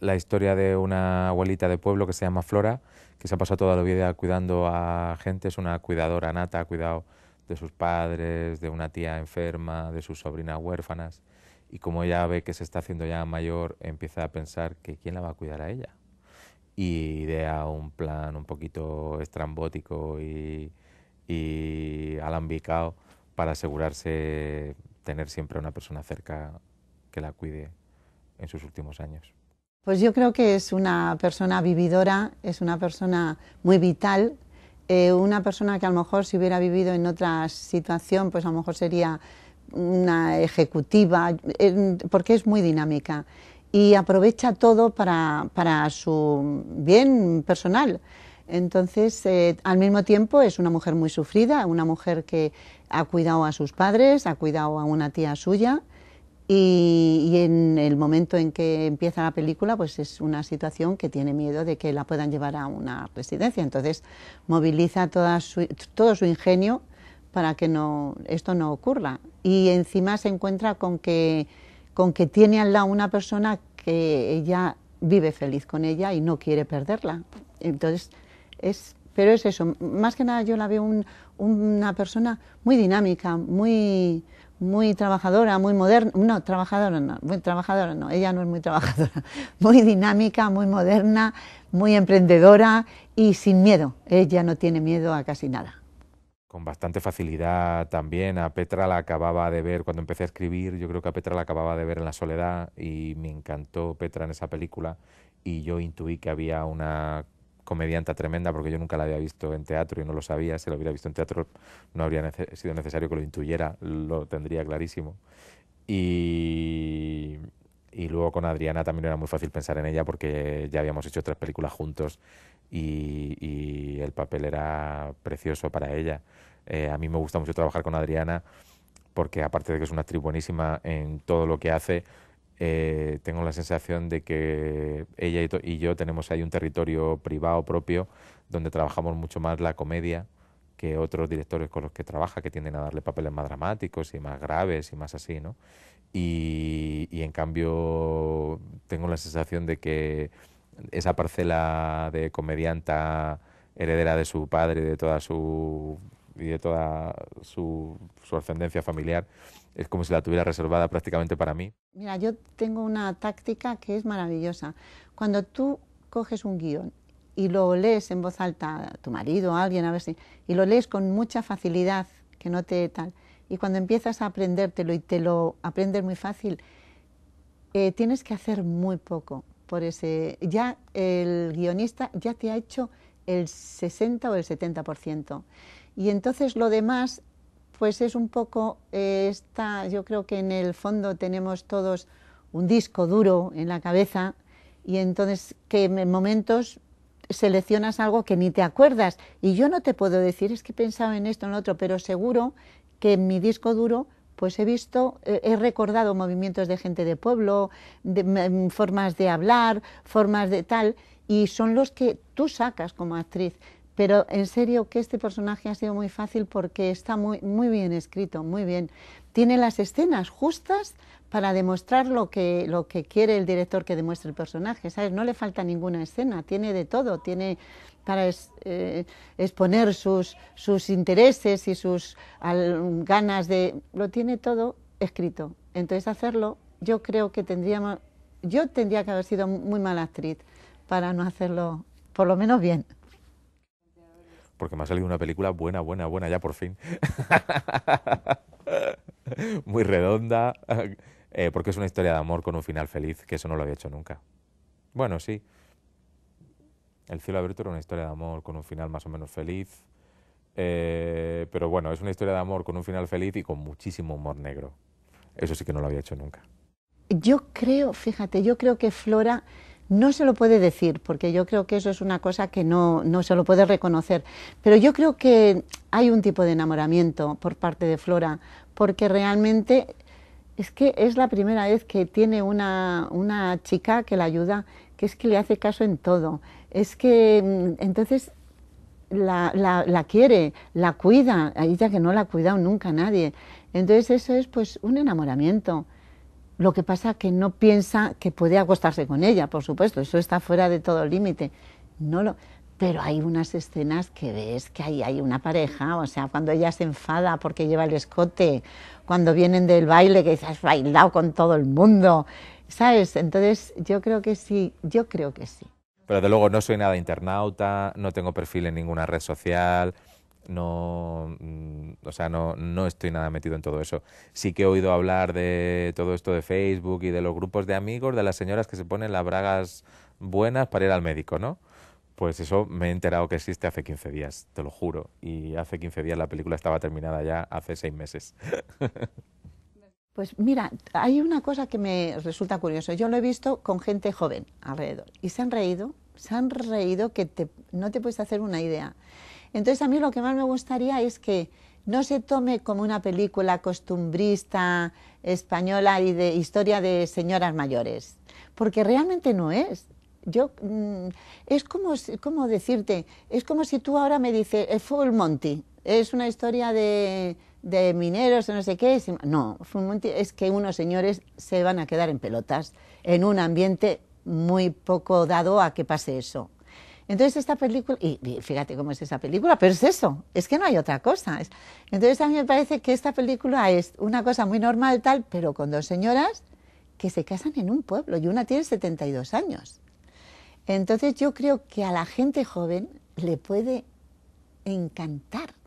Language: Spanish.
la historia de una abuelita de pueblo que se llama Flora, que se ha pasado toda la vida cuidando a gente, es una cuidadora nata, ha cuidado de sus padres, de una tía enferma, de sus sobrinas huérfanas. Y como ella ve que se está haciendo ya mayor, empieza a pensar que quién la va a cuidar a ella. Y idea un plan un poquito estrambótico y, alambicado para asegurarse tener siempre a una persona cerca que la cuide en sus últimos años. Pues yo creo que es una persona vividora, es una persona muy vital, eh, una persona que a lo mejor si hubiera vivido en otra situación, pues a lo mejor sería una ejecutiva, porque es muy dinámica y aprovecha todo para, para su bien personal. Entonces, eh, al mismo tiempo es una mujer muy sufrida, una mujer que ha cuidado a sus padres, ha cuidado a una tía suya, y, en el momento en que empieza la película, pues es una situación que tiene miedo de que la puedan llevar a una residencia. Entonces moviliza toda su, todo su ingenio para que no, esto no ocurra. Y encima se encuentra con que, con que tiene al lado una persona que ella vive feliz con ella y no quiere perderla. Entonces, es, pero es eso. Más que nada yo la veo una persona muy dinámica, muy muy trabajadora, muy moderna, no, trabajadora no, trabajadora no, ella no es muy trabajadora, muy dinámica, muy moderna, muy emprendedora y sin miedo, ella no tiene miedo a casi nada. Con bastante facilidad también, a Petra la acababa de ver cuando empecé a escribir, yo creo que a Petra la acababa de ver en La Soledad y me encantó Petra en esa película y yo intuí que había una comedianta tremenda, porque yo nunca la había visto en teatro y no lo sabía. Si lo hubiera visto en teatro, no habría sido necesario que lo intuyera, lo tendría clarísimo. Y, luego con Adriana también era muy fácil pensar en ella porque ya habíamos hecho otras películas juntos y, el papel era precioso para ella. Eh, a mí me gusta mucho trabajar con Adriana porque aparte de que es una actriz buenísima en todo lo que hace, eh, tengo la sensación de que ella y, yo tenemos ahí un territorio privado propio donde trabajamos mucho más la comedia que otros directores con los que trabaja, que tienden a darle papeles más dramáticos y más graves y más así, ¿no? Y, en cambio tengo la sensación de que esa parcela de comedianta heredera de su padre y de toda su de toda su ascendencia familiar, es como si la tuviera reservada prácticamente para mí. Mira, yo tengo una táctica que es maravillosa. Cuando tú coges un guión y lo lees en voz alta a tu marido, a alguien, a ver si, y lo lees con mucha facilidad, que no te tal, y cuando empiezas a aprendértelo y te lo aprendes muy fácil, eh, tienes que hacer muy poco por ese. Ya el guionista ya te ha hecho el 60 o el 70%. Y entonces lo demás pues es un poco eh, esta, yo creo que en el fondo tenemos todos un disco duro en la cabeza y entonces que en momentos seleccionas algo que ni te acuerdas y yo no te puedo decir es que he pensado en esto en lo otro, pero seguro que en mi disco duro pues he visto, eh, he recordado movimientos de gente de pueblo, de, mm, em, formas de hablar, formas de tal, y son los que tú sacas como actriz. Pero en serio que este personaje ha sido muy fácil porque está muy, muy bien escrito, muy bien. Tiene las escenas justas para demostrar lo que, lo que quiere el director que demuestre el personaje, ¿sabes? No le falta ninguna escena, tiene de todo, tiene para eh, exponer sus, sus intereses y sus ganas de... Lo tiene todo escrito. Entonces hacerlo, yo creo que tendríamos... Yo tendría que haber sido muy mala actriz para no hacerlo, por lo menos bien porque me ha salido una película buena, buena, buena, ya por fin. Muy redonda, eh, porque es una historia de amor con un final feliz, que eso no lo había hecho nunca. Bueno, sí. El cielo abierto era una historia de amor con un final más o menos feliz. Eh, pero bueno, es una historia de amor con un final feliz y con muchísimo humor negro. Eso sí que no lo había hecho nunca. Yo creo, fíjate, yo creo que Flora no se lo puede decir, porque yo creo que eso es una cosa que no, no, se lo puede reconocer. Pero yo creo que hay un tipo de enamoramiento por parte de Flora, porque realmente es que es la primera vez que tiene una, una chica que la ayuda, que es que le hace caso en todo. Es que mm, entonces la, la, quiere, la cuida, ella que no la ha cuidado nunca nadie. Entonces eso es pues un enamoramiento. Lo que pasa que no piensa que puede acostarse con ella, por supuesto, eso está fuera de todo límite. No lo, pero hay unas escenas que ves que ahí hay una pareja, o sea, cuando ella se enfada porque lleva el escote, cuando vienen del baile que dices, has bailado con todo el mundo, ¿sabes? Entonces, yo creo que sí, yo creo que sí. Pero de luego no soy nada internauta, no tengo perfil en ninguna red social, no, mm, o sea, no, no estoy nada metido en todo eso. Sí que he oído hablar de todo esto de Facebook y de los grupos de amigos, de las señoras que se ponen las bragas buenas para ir al médico, ¿no? Pues eso me he enterado que existe hace 15 días, te lo juro. Y hace 15 días la película estaba terminada ya, hace 6 meses. Pues mira, hay una cosa que me resulta curioso. Yo lo he visto con gente joven alrededor y se han reído, se han reído que te, no te puedes hacer una idea. Entonces a mí lo que más me gustaría es que no se tome como una película costumbrista española y de historia de señoras mayores, porque realmente no es. Yo, mm, es como, decirte, es como si tú ahora me dices, eh, Full Monty, es una historia de, mineros o no sé qué. No, Monty Full es que unos señores se van a quedar en pelotas en un ambiente muy poco dado a que pase eso. Entonces esta película, y, fíjate cómo es esa película, pero es eso, es que no hay otra cosa. entonces a mí me parece que esta película es una cosa muy normal tal, pero con dos señoras que se casan en un pueblo y una tiene 72 años. Entonces yo creo que a la gente joven le puede encantar